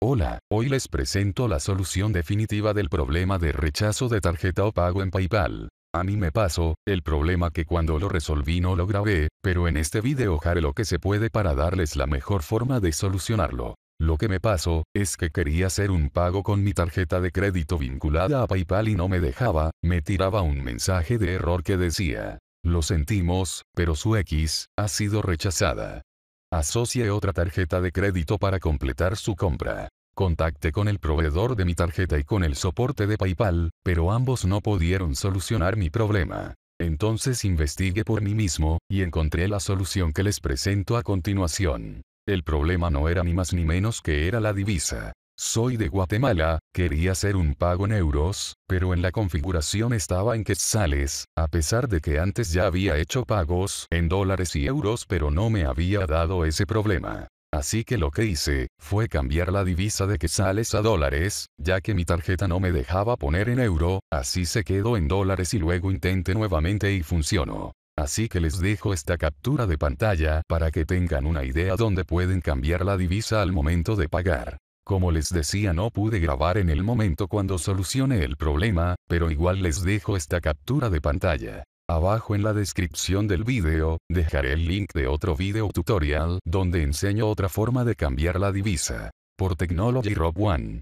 Hola, hoy les presento la solución definitiva del problema de rechazo de tarjeta o pago en PayPal. A mí me pasó, el problema que cuando lo resolví no lo grabé, pero en este video haré lo que se puede para darles la mejor forma de solucionarlo. Lo que me pasó, es que quería hacer un pago con mi tarjeta de crédito vinculada a PayPal y no me dejaba, me tiraba un mensaje de error que decía, lo sentimos, pero su X, ha sido rechazada. Asocie otra tarjeta de crédito para completar su compra. Contacté con el proveedor de mi tarjeta y con el soporte de PayPal, pero ambos no pudieron solucionar mi problema. Entonces investigué por mí mismo, y encontré la solución que les presento a continuación. El problema no era ni más ni menos que era la divisa. Soy de Guatemala, quería hacer un pago en euros, pero en la configuración estaba en quetzales, a pesar de que antes ya había hecho pagos en dólares y euros pero no me había dado ese problema. Así que lo que hice, fue cambiar la divisa de que sales a dólares, ya que mi tarjeta no me dejaba poner en euro, así se quedó en dólares y luego intenté nuevamente y funcionó. Así que les dejo esta captura de pantalla para que tengan una idea dónde pueden cambiar la divisa al momento de pagar. Como les decía no pude grabar en el momento cuando solucioné el problema, pero igual les dejo esta captura de pantalla. Abajo en la descripción del video, dejaré el link de otro video tutorial donde enseño otra forma de cambiar la divisa. Por Technology Rob One.